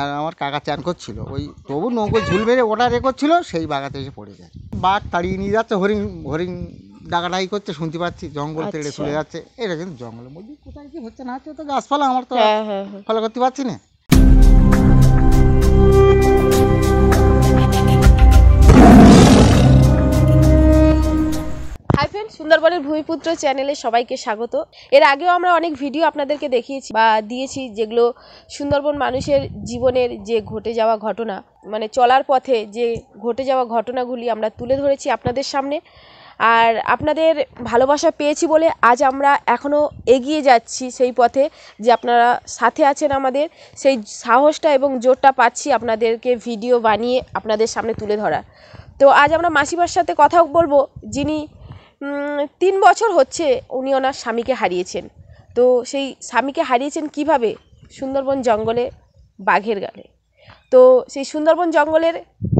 আর আমার কাকা চান করছিল ওই তবু নৌকো ঝুল মেরে ওটা রে করছিল সেই বাগাতে এসে পড়ে যায় বাঘ তাড়িয়ে নিয়ে যাচ্ছে হরিণ হরিণ ডাকাডাকি করছে শুনতে পাচ্ছি জঙ্গল তেড়ে আচ্ছা। চলে যাচ্ছে এটা কিন্তু জঙ্গলের মধ্যে কোথায় কি হচ্ছে না হচ্ছে তো গাছপালা আমার তো হ্যাঁ, হ্যাঁ, হ্যাঁ। ফলো করতে পারছি না ভূমিপুত্র চ্যানেলে সবাইকে স্বাগত এর আগেও আমরা অনেক ভিডিও আপনাদেরকে দেখিয়েছি বা দিয়েছি যেগুলো সুন্দরবন মানুষের জীবনের যে ঘটে যাওয়া ঘটনা মানে চলার পথে যে ঘটে যাওয়া ঘটনাগুলি আমরা তুলে ধরেছি আপনাদের সামনে আর আপনাদের ভালোবাসা পেয়েছি বলে আজ আমরা এখনও এগিয়ে যাচ্ছি সেই পথে যে আপনারা সাথে আছেন আমাদের সেই সাহসটা এবং জোরটা পাচ্ছি আপনাদেরকে ভিডিও বানিয়ে আপনাদের সামনে তুলে ধরার তো আজ আমরা মাসিমার সাথে কথাও বলবো যিনি তিন বছর হচ্ছে উনি ওনার স্বামীকে হারিয়েছেন তো সেই স্বামীকে হারিয়েছেন কীভাবে সুন্দরবন জঙ্গলে বাঘের গালে তো সেই সুন্দরবন জঙ্গলের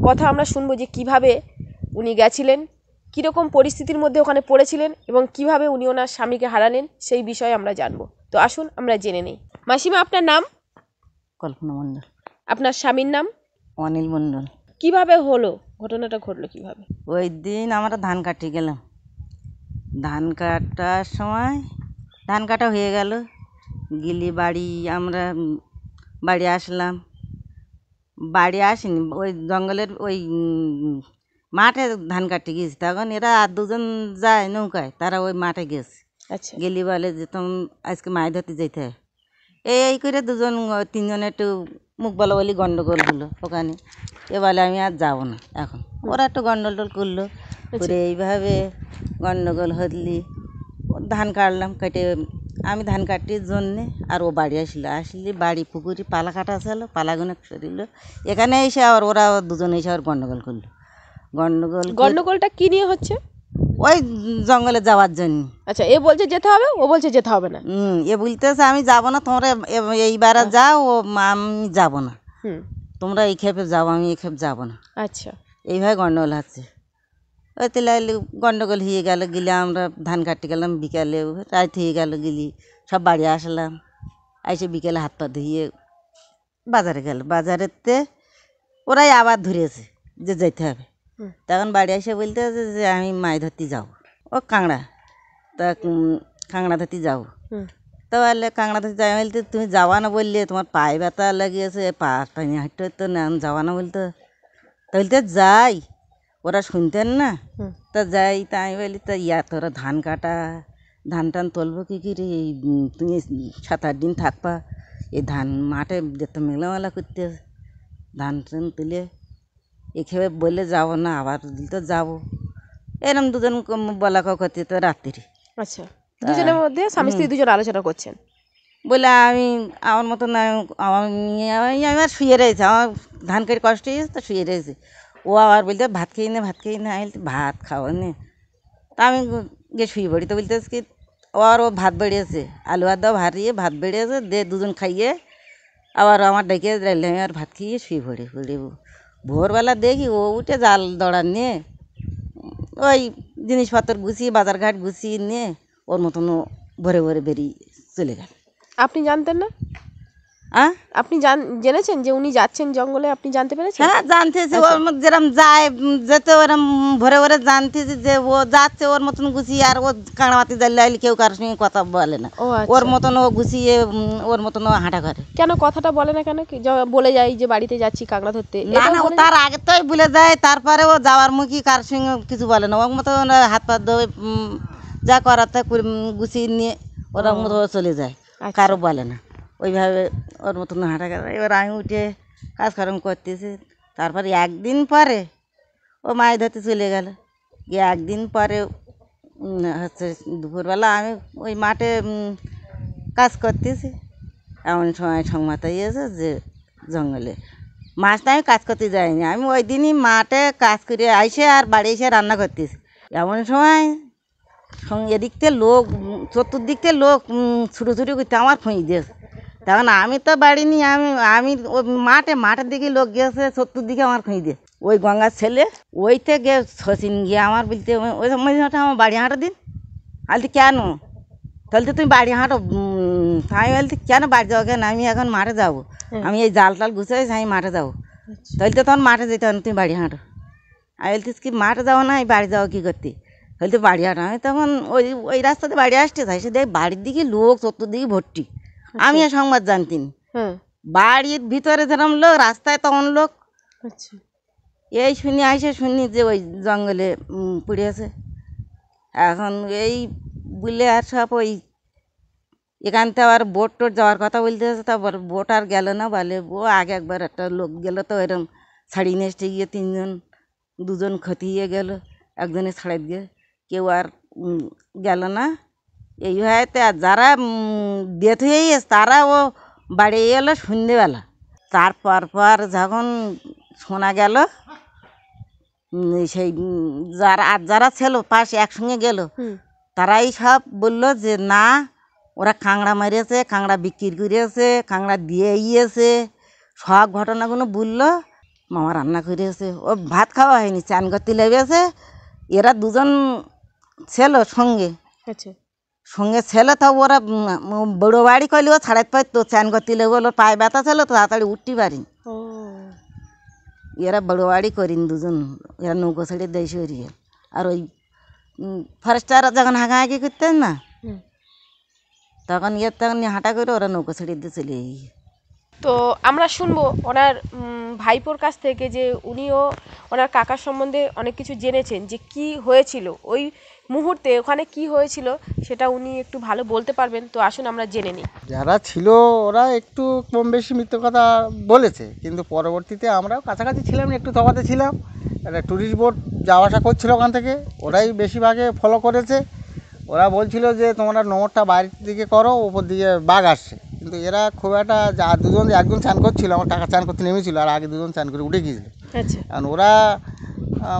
কথা আমরা শুনবো যে কীভাবে উনি গেছিলেন কীরকম পরিস্থিতির মধ্যে ওখানে পড়েছিলেন এবং কীভাবে উনি ওনার স্বামীকে হারালেন সেই বিষয়ে আমরা জানবো তো আসুন আমরা জেনে নেই মাসিমা আপনার নাম কল্পনা মন্ডল আপনার স্বামীর নাম অনিল মণ্ডল কিভাবে হলো ঘটনাটা ঘটলো কিভাবে ওই দিন আমরা ধান কাটি গেলাম ধান কাটার সময় ধান কাটা হয়ে গেল গেলে বাড়ি আমরা বাড়ি আসলাম বাড়ি আসিনি ওই জঙ্গলের ওই মাঠে ধান কাটতে গিয়েছি তখন এরা আর দুজন যায় নৌকায় তারা ওই মাঠে গেছে আচ্ছা গেলি বলে যে তোম আজকে মাছ ধরতে যেতে এই এই করে দুজন তিনজন একটু মুখ বলা বলি গন্ডগোল হলো ওখানে এ বলে আমি আর যাবো না এখন ওরা একটু গন্ডগোল করলো করে এইভাবে গণ্ডগোল হলি ধান কাটলাম কেটে আমি ধান কাটির জন্যে আর ও বাড়ি আসলো আসলে বাড়ি পুকুরি পালা কাটা ছিল পালাগুলো সরিল এখানে এসে আবার ওরা দুজনে এসে আবার গণ্ডগোল করলো গণ্ডগোল গণ্ডগোলটা কী নিয়ে হচ্ছে ওই জঙ্গলে যাওয়ার জন্য আচ্ছা এ বলছে যেতে হবে ও বলছে যেতে হবে না হুম এ বলতেছে আমি যাব না তোমরা এইবারে যাও ও আমি যাব না তোমরা এই খেপে যাও আমি এই খেপ যাব না আচ্ছা এইভাবে গণ্ডগোল হচ্ছে ওতে লাগলে গন্ডগোল হয়ে গেল গেলে আমরা ধান কাটতে গেলাম বিকালে রাত হয়ে গেল গেলি সব বাড়ি আসলাম এসে বিকেলে হাত পা ধুয়ে বাজারে গেল বাজারেতে ওরাই আবার ধরেছে যে যেতে হবে তখন বাড়ি এসে বলতে আছে যে আমি মাছ ধরতে যাব ও কাঁকড়া তা কাঁকড়া ধরতে যাবো তো বললে কাঁকড়া ধরতে যাই বলতে তুমি যাওয়া না বললে তোমার পায়ে ব্যথা লাগিয়েছে পা টানি হাঁটতে হইতো না যাওয়া না বলতো তো বলতে যাই ওরা শুনতেন না তা যাই তাই বলি তা ইয়া তোরা ধান কাটা ধান টান তুলবো কী কী রে এই তুমি সাত আট দিন থাকবা এই ধান মাঠে যেত মেলামেলা করতে ধান টান তুলে এখেবে বললে যাবো না আবার তো যাবো এরম দুজন বলা করতে তো রাত্রি আচ্ছা দুজনের মধ্যে স্বামী স্ত্রী দুজন আলোচনা করছেন বলে আমি আমার মতন আমার আমি আর শুয়ে রয়েছে আমার ধান কেটে কষ্ট হয়েছে তো শুয়ে রয়েছে ওয়াবার বলতে ভাত খেয়ে নে ভাত খেয়ে নে আইল ভাত খাওয়া নে তা আমি গে শুয়ে পড়ি তো বলতেস কি আবার ও ভাত বেড়িয়েছে আলু আদা ভারিয়ে ভাত বেড়িয়েছে দে দুজন খাইয়ে আবার আমার ডেকে রাইলে আমি আর ভাত খেয়ে শুয়ে পড়ি পড়ি ভোরবেলা দেখি ও উঠে জাল দড়া নিয়ে ওই জিনিসপত্র গুছিয়ে বাজারঘাট গুছিয়ে নিয়ে ওর মতন ভরে ভরে বেরিয়ে চলে গেল আপনি জানতেন না হ্যাঁ আপনি জেনেছেন যে উনি যাচ্ছেন জঙ্গলে আপনি জানতে পেরেছেন হ্যাঁ জানতেছি আচ্ছা। ওর যেরকম যায় যেতে ওরম ভরে ভরে জানতেছি যে ও যাচ্ছে ওর মতন গুছিয়ে আর ও কাঁড়ামাতি লাইল কেউ কারোর সঙ্গে কথা বলে না আচ্ছা। ওর মতন ও গুছিয়ে ওর মতন ও হাঁটা করে কেন কথাটা বলে না কেন বলে যায় যে বাড়িতে যাচ্ছি কাঁকড়া ধরতে না না ও তার আগে তো বলে যায় তারপরে ও যাওয়ার মুখে কারোর সঙ্গে কিছু বলে না ওর মতো হাত পা ধোয় যা করার তা গুছিয়ে নিয়ে ওরকম মতো চলে যায় আচ্ছা। কারো বলে না ওইভাবে ওর মতন হাঁটা এবার আমি উঠে কাজকর্ম করতেছি তারপরে একদিন পরে ও মাছ ধরতে চলে গেল গিয়ে একদিন পরে হচ্ছে দুপুরবেলা আমি ওই মাঠে কাজ করতেছি এমন সময় সংবাদ এসে যে জঙ্গলে মাছটা আমি কাজ করতে যাইনি আমি ওই দিনই মাঠে কাজ করে আইসে আর বাড়ি এসে রান্না করতেছি এমন সময় এদিক থেকে লোক চতুর্দিক থেকে লোক ছুটো ছুটি করতে আমার ফুঁই দিয়েছে তখন আমি তো বাড়ি নি আমি আমি ওই মাঠে মাঠের দিকে লোক গিয়েছে সত্তর দিকে আমার খুঁজে ওই গঙ্গার ছেলে ওই থেকে শচীন গিয়ে আমার বলতে ওই সময় আমার বাড়ি হাঁটো দিন আলতে কেন তাহলে তো তুমি বাড়ি হাঁটো আমি বলতে কেন বাড়ি যাও কেন আমি এখন মাঠে যাবো হ্যাঁ। আমি এই জাল টাল গুছাই আমি মাঠে যাবো আচ্ছা। তাহলে তো তখন মাঠে যেতে তুমি বাড়ি হাঁটো আমি বলতিস কি মাঠে যাও না এই বাড়ি যাও কী করতে বলতে বাড়ি হাঁটো আমি তখন ওই ওই রাস্তাতে বাড়ি আসতে চাই সে দেখ বাড়ির দিকে লোক চতুর্দিকে ভর্তি আচ্ছা। আমি সংবাদ জানতিনি হ্যাঁ। বাড়ির ভিতরে যেরকম লোক রাস্তায় তখন লোক আচ্ছা। এই শুনি আইসে শুনি যে ওই জঙ্গলে পুড়িয়েছে এখন এই বলে আর সব ওই এখান থেকে আবার বোট টোট যাওয়ার কথা বলতেছে তারপর বোট আর গেল না বলে ও আগে একবার একটা লোক গেল তো এরকম ছাড়ি নেস্টে গিয়ে তিনজন দুজন ক্ষতি হয়ে গেল একজনে ছাড়াই দিয়ে কেউ আর গেল না এই হয়তো আর যারা ডেথ হয়ে গেছে তারা ও বাড়ি এলো সন্ধেবেলা তারপর পর যখন শোনা গেল সেই যারা আর যারা ছিল পাশে একসঙ্গে গেল তারাই সব বলল যে না ওরা কাঁংড়া মেরেছে কাঁংড়া বিক্রি করেছে কাঁংড়া দিয়ে ইয়েছে সব ঘটনাগুলো বললো মামা রান্না করেছে ও ভাত খাওয়া হয়নি চান করতে লেগেছে এরা দুজন ছিল সঙ্গে আচ্ছা সঙ্গে ছেলে তো ওরা বড় বাড়ি করলে ও ছাড়াতে তো চান করতে বলো পায়ে ব্যথা ছিল তো তাড়াতাড়ি উঠতে পারি এরা বড় বাড়ি করিন দুজন এরা নৌকো ছেড়ে দেয় আর ওই ফরেস্টার যখন হাঁকাহাঁকি করতেন না তখন ইয়ে তখন হাঁটা করে ওরা নৌকো ছেড়ে দিয়ে চলে তো আমরা শুনবো ওনার ভাইপোর কাছ থেকে যে উনিও ওনার কাকার সম্বন্ধে অনেক কিছু জেনেছেন যে কি হয়েছিল ওই মুহূর্তে ওখানে কি হয়েছিল সেটা উনি একটু ভালো বলতে পারবেন তো আসুন আমরা জেনে নিই যারা ছিল ওরা একটু কম বেশি মৃত্যু কথা বলেছে কিন্তু পরবর্তীতে আমরাও কাছাকাছি ছিলাম একটু তফাতে ছিলাম একটা ট্যুরিস্ট বোর্ড যাওয়া আসা করছিল ওখান থেকে ওরাই বেশিরভাগে ফলো করেছে ওরা বলছিল যে তোমরা নোংরটা বাইরের দিকে করো ওপর দিকে বাঘ আসছে কিন্তু এরা খুব একটা যা দুজন একজন চান করছিল আমার টাকা চান করতে নেমেছিল আর আগে দুজন চান করে উঠে গিয়েছিল আচ্ছা। কারণ ওরা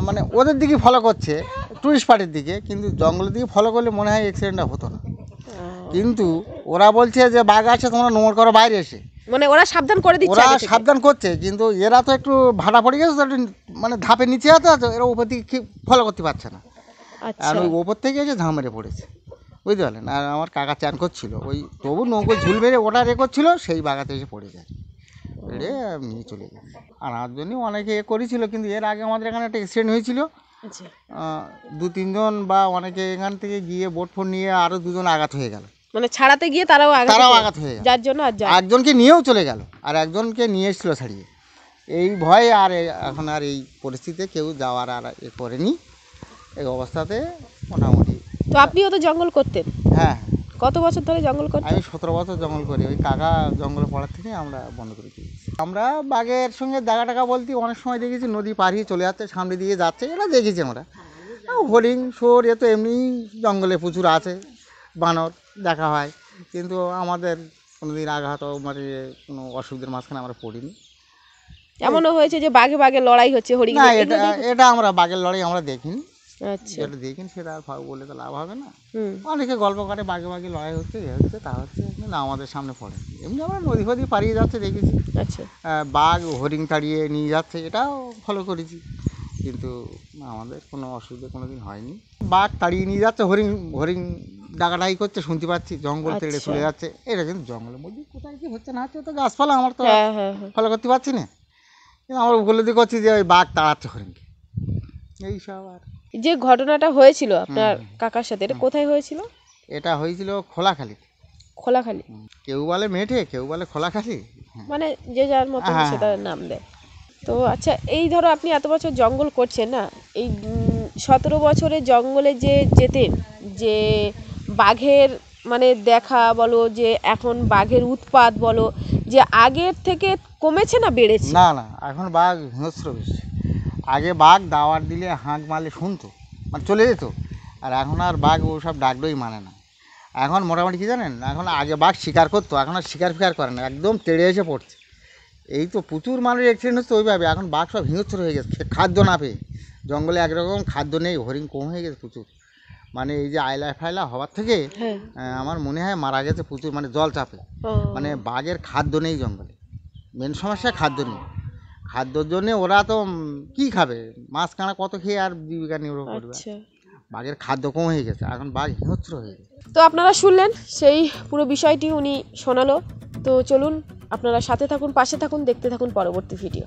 মানে ওদের দিকে ফলো করছে টুরিস্ট পার্টির দিকে কিন্তু জঙ্গলের দিকে ফলো করলে মনে হয় অ্যাক্সিডেন্টটা হতো না কিন্তু ওরা বলছে যে বাঘ আছে তোমরা নোংর করো বাইরে এসে মানে ওরা সাবধান করে দিচ্ছে ওরা সাবধান করছে কিন্তু এরা তো একটু ভাড়া পড়ে গেছে মানে ধাপে নিচে আছে এরা ওপর দিকে ফলো করতে পারছে না আচ্ছা। আর ওই ওপর থেকে এসে ঝামেরে পড়েছে বুঝতে পারলেন আর আমার কাকা চান করছিল ওই তবু নৌকো ঝুল বেড়ে ওটা রে করছিল সেই বাগাতে এসে পড়ে যায় রে নিয়ে চলে গেছে আর আমার জন্যই অনেকে এ করেছিল কিন্তু এর আগে আমাদের এখানে একটা অ্যাক্সিডেন্ট হয়েছিল দু তিনজন বা অনেকে এখান থেকে গিয়ে বোট ফোন নিয়ে আরো দুজন আঘাত হয়ে গেল মানে ছাড়াতে গিয়ে তারাও তারাও আঘাত হয়ে গেল যার জন্য একজনকে নিয়েও চলে গেল আর একজনকে নিয়ে এসেছিল ছাড়িয়ে এই ভয়ে আর এখন আর এই পরিস্থিতিতে কেউ যাওয়ার আর এ করেনি এই অবস্থাতে মোটামুটি তো আপনিও তো জঙ্গল করতেন হ্যাঁ কত বছর ধরে জঙ্গল করতেন আমি সতেরো বছর জঙ্গল করি ওই কাকা জঙ্গলে পড়ার থেকে আমরা বন্ধ করে দিই আমরা বাঘের সঙ্গে দেখা টাকা বলতে অনেক সময় দেখেছি নদী পার হয়ে চলে যাচ্ছে সামনে দিয়ে যাচ্ছে এটা দেখেছি আমরা হ্যাঁ, হরিং শোর এ তো এমনি জঙ্গলে প্রচুর আছে বানর দেখা হয় কিন্তু আমাদের কোনো দিন আঘাত মানে কোনো অসুবিধার মাঝখানে আমরা পড়িনি এমনও হয়েছে যে বাঘে বাঘে লড়াই হচ্ছে হরিণ এটা এটা আমরা বাঘের লড়াই আমরা দেখিনি আচ্ছা যেটা দেখিনি সেটা আর বলে তো লাভ হবে না অনেকে গল্প করে বাঘে বাঘে লড়াই হচ্ছে এ হচ্ছে তা হচ্ছে না আমাদের সামনে পড়ে এমনি আমরা নদী ফদি পাড়িয়ে যাচ্ছে দেখেছি আচ্ছা বাঘ হরিণ তাড়িয়ে নিয়ে যাচ্ছে এটাও ফলো করেছি কিন্তু আমাদের কোনো অসুবিধা কোনো দিন হয়নি বাঘ তাড়িয়ে নিয়ে যাচ্ছে হরিণ হরিণ ডাকাডাকি করছে শুনতে পাচ্ছি জঙ্গল তেড়ে আচ্ছা। চলে যাচ্ছে এটা কিন্তু জঙ্গলের মধ্যে কোথায় কি হচ্ছে না হচ্ছে তো গাছপালা আমার তো ফলো হ্যাঁ, হ্যাঁ, হ্যাঁ। করতে পারছি না কিন্তু আমরা উপলব্ধি করছি যে ওই বাঘ তাড়াচ্ছে হরিণকে এইসব আর যে ঘটনাটা হয়েছিল আপনার কাকার সাথে এটা কোথায় হয়েছিল এটা হয়েছিল খোলাখালি খোলাখালি কেউ বলে মেঠে কেউ বলে খোলাখালি হ্যাঁ। মানে যে যার মতো হ্যাঁ, সেটা হ্যাঁ। নাম দেয় তো আচ্ছা এই ধরো আপনি এত বছর জঙ্গল করছেন না এই সতেরো বছরে জঙ্গলে যে যেতেন যে বাঘের মানে দেখা বলো যে এখন বাঘের উৎপাত বলো যে আগের থেকে কমেছে না বেড়েছে না না এখন বাঘ হিংস্র বেশি আগে বাঘ দাওয়ার দিলে হাঁক মারলে শুনতো মানে চলে যেত আর এখন আর বাঘ ওসব ডাকলেই মানে না এখন মোটামুটি কী জানেন এখন আগে বাঘ শিকার করতো এখন আর শিকার ফিকার করে না একদম তেড়ে এসে পড়ছে এই তো প্রচুর মানুষ অ্যাক্সিডেন্ট হচ্ছে ওইভাবে এখন বাঘ সব হিংস্র হয়ে গেছে খাদ্য না পেয়ে জঙ্গলে একরকম খাদ্য নেই হরিণ কম হয়ে গেছে প্রচুর মানে এই যে আয়লা ফায়লা হওয়ার থেকে হ্যাঁ। আমার মনে হয় মারা গেছে প্রচুর মানে জল চাপে মানে বাঘের খাদ্য নেই জঙ্গলে মেন সমস্যা খাদ্য নেই খাদ্যর জন্যে ওরা তো কি খাবে মাছ কাঁড়া কত খেয়ে আর জীবিকা নির্ভর করবে আচ্ছা। বাঘের খাদ্য কম হয়ে গেছে এখন বাঘ হিংস্র হয়ে গেছে তো আপনারা শুনলেন সেই পুরো বিষয়টি উনি শোনালো তো চলুন আপনারা সাথে থাকুন পাশে থাকুন দেখতে থাকুন পরবর্তী ভিডিও